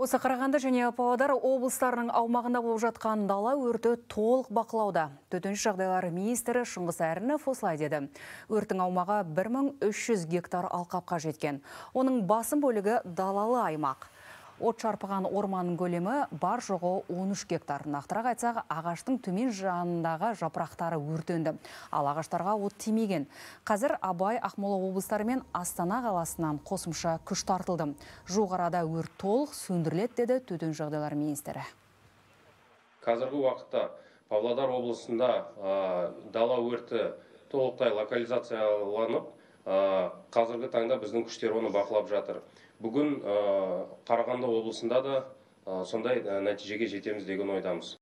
Осы Қарағанды және Павлодар облыстарының аумағында болып жатқан дала өрті толық бақылауда. Төтінші жағдайлар министрі Шыңғыс Әрінов осылай деді. Өрттің аумағы 1300 гектар алқапқа жеткен. Оның басым бөлігі далалы аймақ. От шарпыған орманның көлемі бар жоғы 13 гектар. Нақтырақ айтсақ, ағаштың төмен жанындағы жапырақтары өртенді. Ал ағаштарға от тимеген. Қазір Абай, Ақмола облыстары мен Астана қаласынан қосымша күш тартылды. Жоғарада өрт толық сөндіріледі деді төтен жағдайлар министрі. Қазіргі уақытта Павлодар облысында дала өрті толықтай локализацияланып, қазіргі таңда біздің күштер оны бақылап жатыр бүгін қарағанды облысында да сондай нәтижеге жетеміз деген ойдамыз